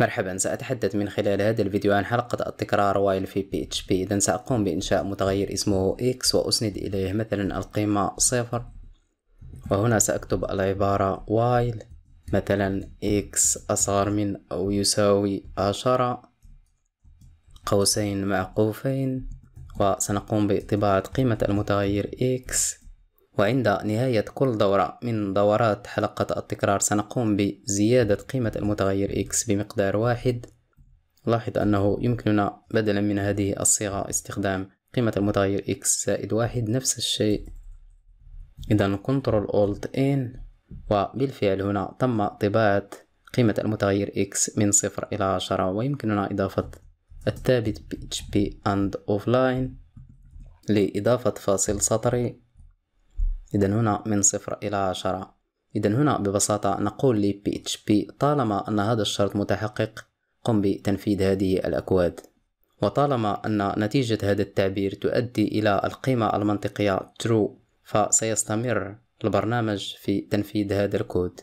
مرحبا سأتحدث من خلال هذا الفيديو عن حلقة التكرار وايل في بي اتش بي إذا سأقوم بإنشاء متغير اسمه اكس وأسند إليه مثلا القيمة صفر وهنا سأكتب العبارة وايل مثلا اكس أصغر من أو يساوي عشرة قوسين معقوفين وسنقوم بطباعة قيمة المتغير اكس وعند نهاية كل دورة من دورات حلقة التكرار سنقوم بزيادة قيمة المتغير x بمقدار واحد لاحظ أنه يمكننا بدلا من هذه الصيغة استخدام قيمة المتغير x زائد واحد نفس الشيء إذا Ctrl Alt N وبالفعل هنا تم طباعة قيمة المتغير x من صفر إلى عشرة ويمكننا إضافة الثابت php and offline لإضافة فاصل سطري إذا هنا من صفر إلى عشرة إذا هنا ببساطة نقول لـ PHP طالما أن هذا الشرط متحقق قم بتنفيذ هذه الأكواد وطالما أن نتيجة هذا التعبير تؤدي إلى القيمة المنطقية true فسيستمر البرنامج في تنفيذ هذا الكود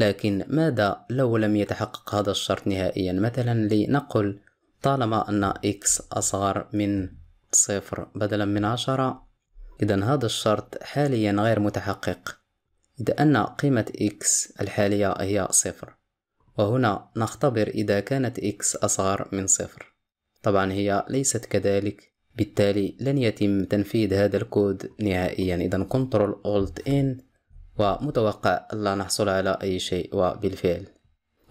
لكن ماذا لو لم يتحقق هذا الشرط نهائيا مثلا لنقل طالما أن x أصغر من صفر بدلا من عشرة إذا هذا الشرط حاليا غير متحقق إذا أن قيمة x الحالية هي صفر وهنا نختبر إذا كانت x أصغر من صفر طبعا هي ليست كذلك بالتالي لن يتم تنفيذ هذا الكود نهائيا إذا Ctrl Alt N ومتوقع ألا نحصل على أي شيء وبالفعل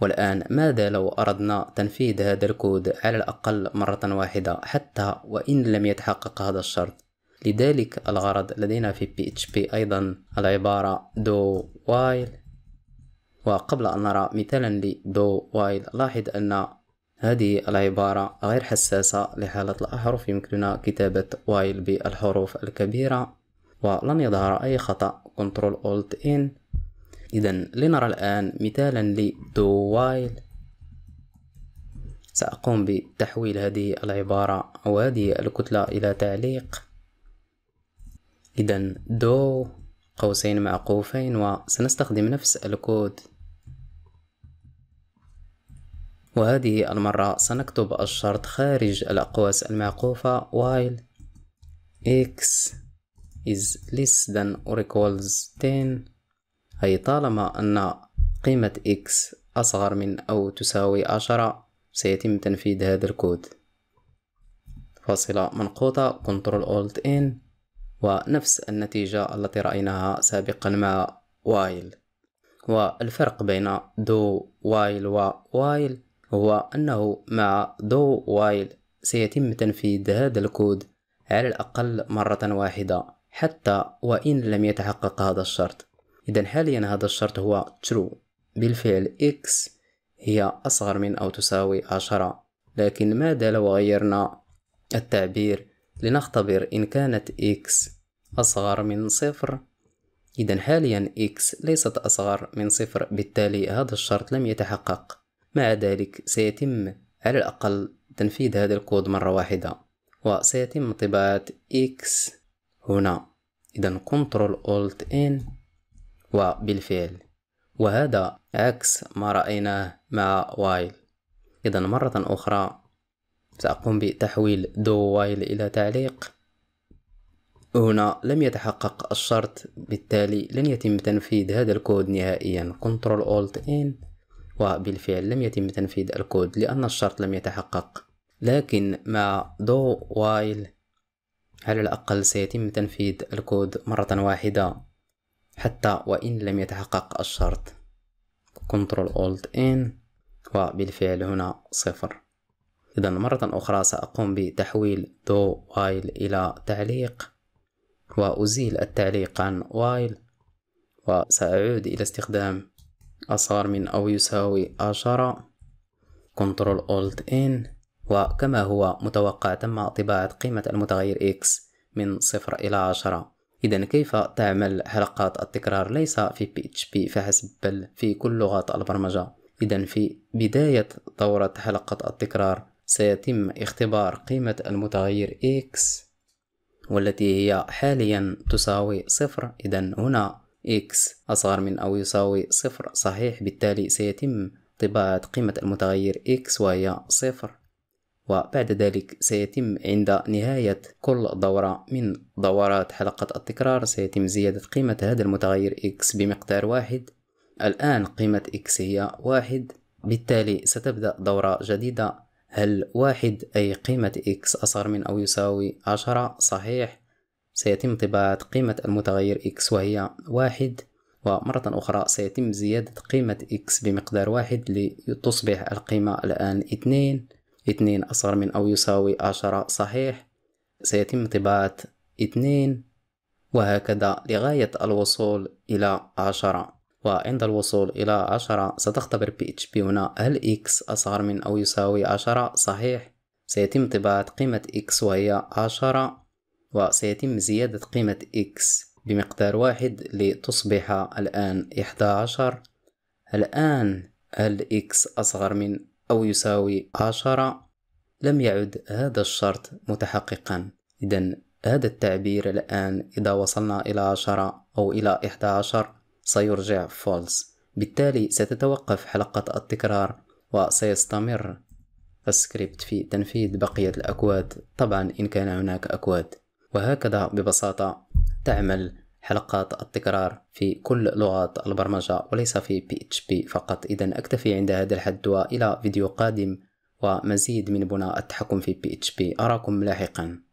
والآن ماذا لو أردنا تنفيذ هذا الكود على الأقل مرة واحدة حتى وإن لم يتحقق هذا الشرط لذلك الغرض لدينا في PHP أيضا العبارة do while وقبل أن نرى مثالا ل do while لاحظ أن هذه العبارة غير حساسة لحالة الأحرف يمكننا كتابة while بالحروف الكبيرة ولن يظهر أي خطأ Ctrl Alt N إذا لنرى الآن مثالا ل do while سأقوم بتحويل هذه العبارة أو هذه الكتلة إلى تعليق إذا دو قوسين مع قوفين وسنستخدم نفس الكود وهذه المرة سنكتب الشرط خارج الأقواس المعقوفة while x is less than or equals 10 أي طالما أن قيمة x أصغر من أو تساوي عشرة سيتم تنفيذ هذا الكود فاصلة منقوطة Ctrl Alt N ونفس النتيجة التي رأيناها سابقا مع while والفرق بين do while و while هو أنه مع do while سيتم تنفيذ هذا الكود على الأقل مرة واحدة حتى وإن لم يتحقق هذا الشرط إذا حاليا هذا الشرط هو true بالفعل x هي أصغر من أو تساوي عشرة لكن ماذا لو غيرنا التعبير لنختبر إن كانت x أصغر من صفر إذا حاليا x ليست أصغر من صفر بالتالي هذا الشرط لم يتحقق مع ذلك سيتم على الأقل تنفيذ هذا الكود مرة واحدة وسيتم طباعة x هنا إذا Ctrl Alt N وبالفعل وهذا عكس ما رأيناه مع while إذا مرة أخرى سأقوم بتحويل دو وايل إلى تعليق هنا لم يتحقق الشرط بالتالي لن يتم تنفيذ هذا الكود نهائيا Ctrl Alt N وبالفعل لم يتم تنفيذ الكود لأن الشرط لم يتحقق لكن مع دو وايل على الأقل سيتم تنفيذ الكود مرة واحدة حتى وإن لم يتحقق الشرط Ctrl Alt N وبالفعل هنا صفر إذا مرة أخرى سأقوم بتحويل دو وايل إلى تعليق وأزيل التعليق عن وايل وسأعود إلى استخدام أصغر من أو يساوي عشرة Ctrl Alt N وكما هو متوقع تم طباعة قيمة المتغير X من صفر إلى عشرة إذا كيف تعمل حلقات التكرار ليس في PHP فحسب بل في كل لغات البرمجة إذا في بداية دورة حلقة التكرار سيتم اختبار قيمة المتغير x والتي هي حاليا تساوي صفر إذا هنا x أصغر من أو يساوي صفر صحيح بالتالي سيتم طباعة قيمة المتغير x وهي صفر وبعد ذلك سيتم عند نهاية كل دورة من دورات حلقة التكرار سيتم زيادة قيمة هذا المتغير x بمقدار واحد الآن قيمة x هي واحد بالتالي ستبدأ دورة جديدة هل واحد أي قيمة x أصغر من أو يساوي عشرة صحيح سيتم طباعة قيمة المتغير x وهي واحد ومرة أخرى سيتم زيادة قيمة x بمقدار واحد لتصبح القيمة الآن اثنين اثنين أصغر من أو يساوي عشرة صحيح سيتم طباعة اثنين وهكذا لغاية الوصول إلى عشرة وعند الوصول إلى عشرة ستختبر PHP هنا هل x أصغر من أو يساوي عشرة صحيح سيتم طباعة قيمة x وهي عشرة وسيتم زيادة قيمة x بمقدار واحد لتصبح الآن 11 عشر الآن هل x أصغر من أو يساوي عشرة لم يعد هذا الشرط متحققا إذا هذا التعبير الآن إذا وصلنا إلى عشرة أو إلى 11 عشر سيرجع false بالتالي ستتوقف حلقة التكرار وسيستمر السكريبت في تنفيذ بقية الأكواد طبعا إن كان هناك أكواد وهكذا ببساطة تعمل حلقات التكرار في كل لغات البرمجة وليس في PHP فقط إذا أكتفي عند هذا الحد وإلى فيديو قادم ومزيد من بناء التحكم في PHP أراكم لاحقاً